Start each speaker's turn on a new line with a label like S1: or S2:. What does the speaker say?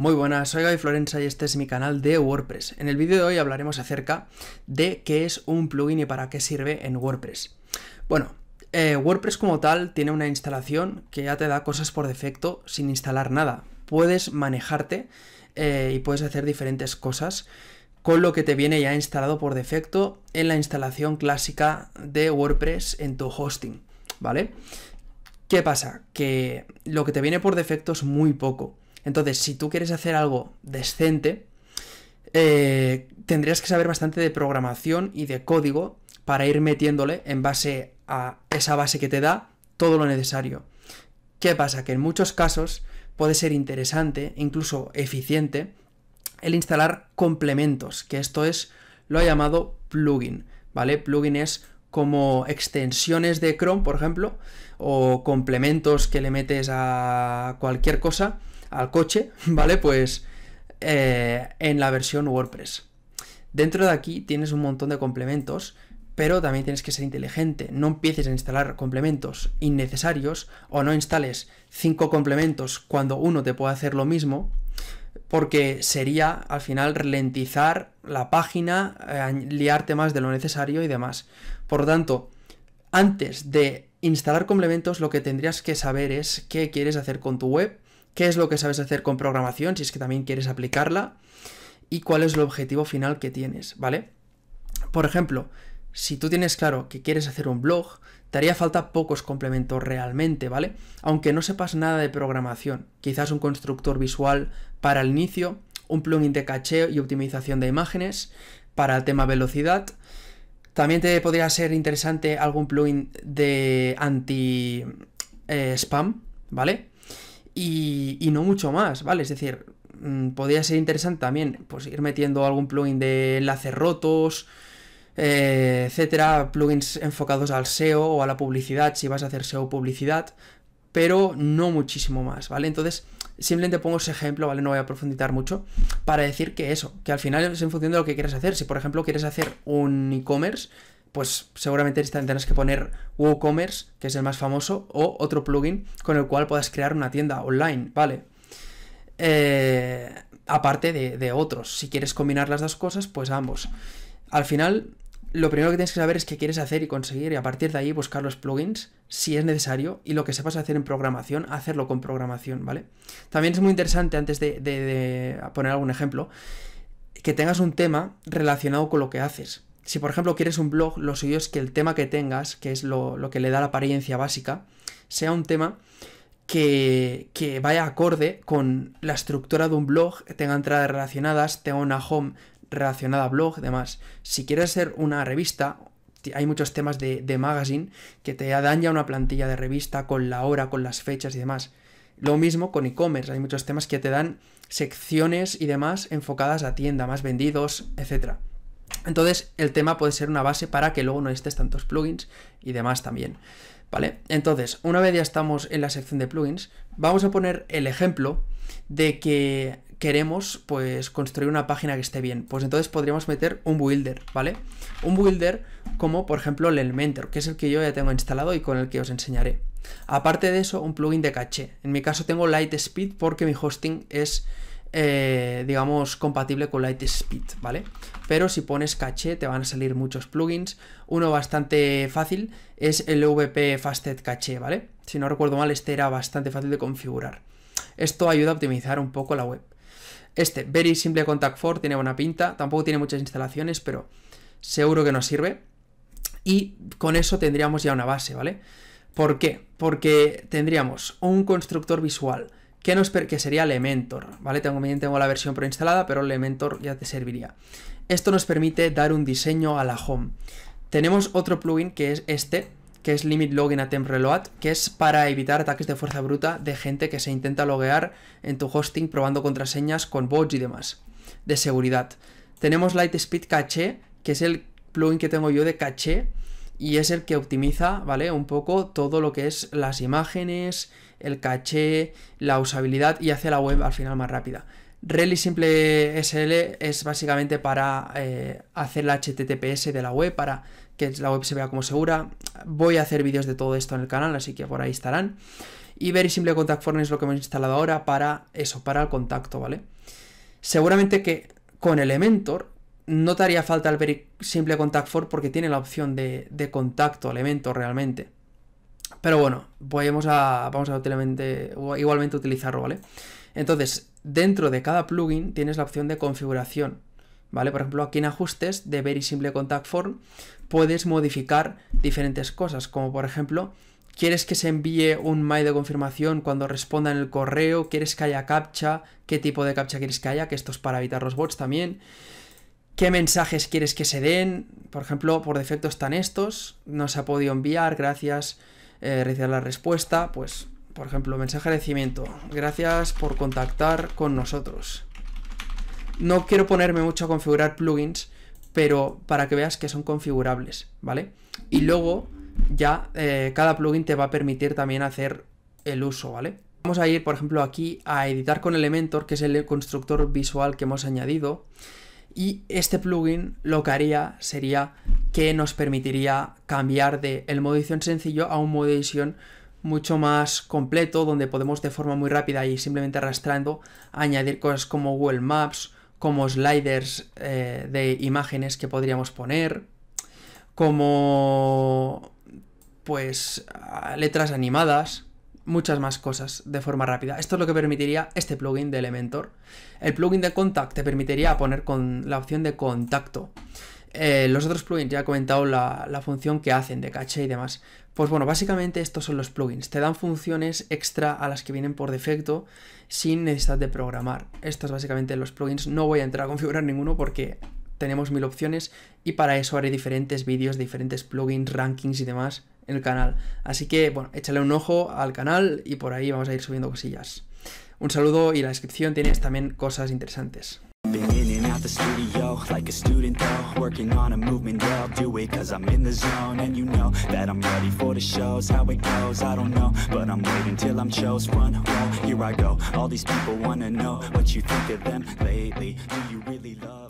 S1: Muy buenas, soy Gaby Florenza y este es mi canal de WordPress. En el vídeo de hoy hablaremos acerca de qué es un plugin y para qué sirve en WordPress. Bueno, eh, WordPress como tal tiene una instalación que ya te da cosas por defecto sin instalar nada. Puedes manejarte eh, y puedes hacer diferentes cosas con lo que te viene ya instalado por defecto en la instalación clásica de WordPress en tu hosting, ¿vale? ¿Qué pasa? Que lo que te viene por defecto es muy poco. Entonces, si tú quieres hacer algo decente, eh, tendrías que saber bastante de programación y de código para ir metiéndole en base a esa base que te da todo lo necesario. ¿Qué pasa? Que en muchos casos puede ser interesante, incluso eficiente, el instalar complementos, que esto es lo ha llamado plugin, ¿vale? Plugin es como extensiones de Chrome, por ejemplo, o complementos que le metes a cualquier cosa al coche, ¿vale? Pues eh, en la versión WordPress. Dentro de aquí tienes un montón de complementos, pero también tienes que ser inteligente. No empieces a instalar complementos innecesarios o no instales cinco complementos cuando uno te puede hacer lo mismo, porque sería al final ralentizar la página, eh, liarte más de lo necesario y demás. Por lo tanto, antes de instalar complementos, lo que tendrías que saber es qué quieres hacer con tu web qué es lo que sabes hacer con programación, si es que también quieres aplicarla, y cuál es el objetivo final que tienes, ¿vale? Por ejemplo, si tú tienes claro que quieres hacer un blog, te haría falta pocos complementos realmente, ¿vale? Aunque no sepas nada de programación, quizás un constructor visual para el inicio, un plugin de cacheo y optimización de imágenes para el tema velocidad. También te podría ser interesante algún plugin de anti-spam, eh, ¿vale? y, no mucho más, ¿vale? Es decir, mm, podría ser interesante también pues, ir metiendo algún plugin de enlaces rotos, eh, etcétera, plugins enfocados al SEO o a la publicidad, si vas a hacer SEO publicidad, pero no muchísimo más, ¿vale? Entonces, simplemente pongo ese ejemplo, ¿vale? No voy a profundizar mucho, para decir que eso, que al final es en función de lo que quieres hacer. Si, por ejemplo, quieres hacer un e-commerce, pues seguramente tendrás que poner WooCommerce, que es el más famoso, o otro plugin con el cual puedas crear una tienda online, ¿vale? Eh, aparte de, otros. Si quieres combinar las dos cosas, pues ambos. Al final, lo primero que tienes que saber es qué quieres hacer y conseguir, y a partir de ahí buscar los plugins si es necesario, y lo que sepas hacer en programación, hacerlo con programación, ¿vale? También es muy interesante, antes de poner algún ejemplo, que tengas un tema relacionado con lo que haces si por ejemplo quieres un blog, lo suyo es que el tema que tengas, que es lo, que le da la apariencia básica, sea un tema que, vaya acorde con la estructura de un blog, tenga entradas relacionadas, tenga una home relacionada a blog, demás. Si quieres ser una revista, hay muchos temas de, magazine que te dan ya una plantilla de revista con la hora, con las fechas y demás. Lo mismo con e-commerce, hay muchos temas que te dan secciones y demás enfocadas a tienda, más vendidos, etcétera. Entonces el tema puede ser una base para que luego no estés tantos plugins y demás también. ¿Vale? Entonces, una vez ya estamos en la sección de plugins, vamos a poner el ejemplo de que queremos pues construir una página que esté bien. Pues entonces podríamos meter un builder, ¿vale? Un builder como por ejemplo el Elementor, que es el que yo ya tengo instalado y con el que os enseñaré. Aparte de eso, un plugin de caché. En mi caso tengo Lightspeed porque mi hosting es eh, digamos, compatible con Lightspeed, ¿vale? Pero si pones caché te van a salir muchos plugins. Uno bastante fácil es el VP Fasted Caché, ¿vale? Si no recuerdo mal, este era bastante fácil de configurar. Esto ayuda a optimizar un poco la web. Este, Very Simple Contact 4, tiene buena pinta. Tampoco tiene muchas instalaciones, pero seguro que nos sirve. Y con eso tendríamos ya una base, ¿vale? ¿Por qué? Porque tendríamos un constructor visual, que, nos, que sería Elementor, ¿vale? Tengo, tengo la versión preinstalada, pero Elementor ya te serviría. Esto nos permite dar un diseño a la home. Tenemos otro plugin que es este, que es Limit Login Attempt Reload, que es para evitar ataques de fuerza bruta de gente que se intenta loguear en tu hosting probando contraseñas con bots y demás, de seguridad. Tenemos Lightspeed Cache, que es el plugin que tengo yo de caché, y es el que optimiza, ¿vale? Un poco todo lo que es las imágenes, el caché, la usabilidad y hace la web al final más rápida. Rally Simple SL es básicamente para eh, hacer la HTTPS de la web, para que la web se vea como segura. Voy a hacer vídeos de todo esto en el canal, así que por ahí estarán. Y Very Simple Contact Form es lo que hemos instalado ahora para eso, para el contacto, ¿vale? Seguramente que con Elementor no te haría falta el very simple contact form porque tiene la opción de, contacto, elemento realmente. Pero bueno, pues vamos a, vamos a igualmente utilizarlo, ¿vale? Entonces, dentro de cada plugin tienes la opción de configuración, ¿vale? Por ejemplo, aquí en ajustes de Very Simple Contact Form puedes modificar diferentes cosas, como por ejemplo, ¿Quieres que se envíe un mail de confirmación cuando responda en el correo? ¿Quieres que haya captcha? ¿Qué tipo de captcha quieres que haya? Que esto es para evitar los bots también qué mensajes quieres que se den. Por ejemplo, por defecto están estos, no se ha podido enviar, gracias, eh, la respuesta. Pues, por ejemplo, mensaje de cimiento. gracias por contactar con nosotros. No quiero ponerme mucho a configurar plugins, pero para que veas que son configurables, ¿vale? Y luego ya eh, cada plugin te va a permitir también hacer el uso, ¿vale? Vamos a ir, por ejemplo, aquí a editar con Elementor, que es el constructor visual que hemos añadido. Y este plugin lo que haría sería que nos permitiría cambiar de el modo edición sencillo a un modo edición mucho más completo, donde podemos de forma muy rápida y simplemente arrastrando añadir cosas como Google Maps, como sliders eh, de imágenes que podríamos poner, como pues letras animadas, muchas más cosas de forma rápida. Esto es lo que permitiría este plugin de Elementor. El plugin de Contact te permitiría poner con la opción de contacto. Eh, los otros plugins, ya he comentado la, función que hacen de caché y demás. Pues bueno, básicamente estos son los plugins. Te dan funciones extra a las que vienen por defecto sin necesidad de programar. Estos básicamente los plugins. No voy a entrar a configurar ninguno porque tenemos mil opciones y para eso haré diferentes vídeos, diferentes plugins, rankings y demás el canal. Así que, bueno, échale un ojo al canal y por ahí vamos a ir subiendo cosillas. Un saludo y la descripción tienes también cosas interesantes. Been in and out the studio like a student though Working on a movement, yeah, I'll do it cause I'm in the zone And you know that I'm ready for the shows How it goes, I don't know, but I'm waiting till I'm chose Run, roll, here I go, all these people wanna know What you think of them lately, do you really love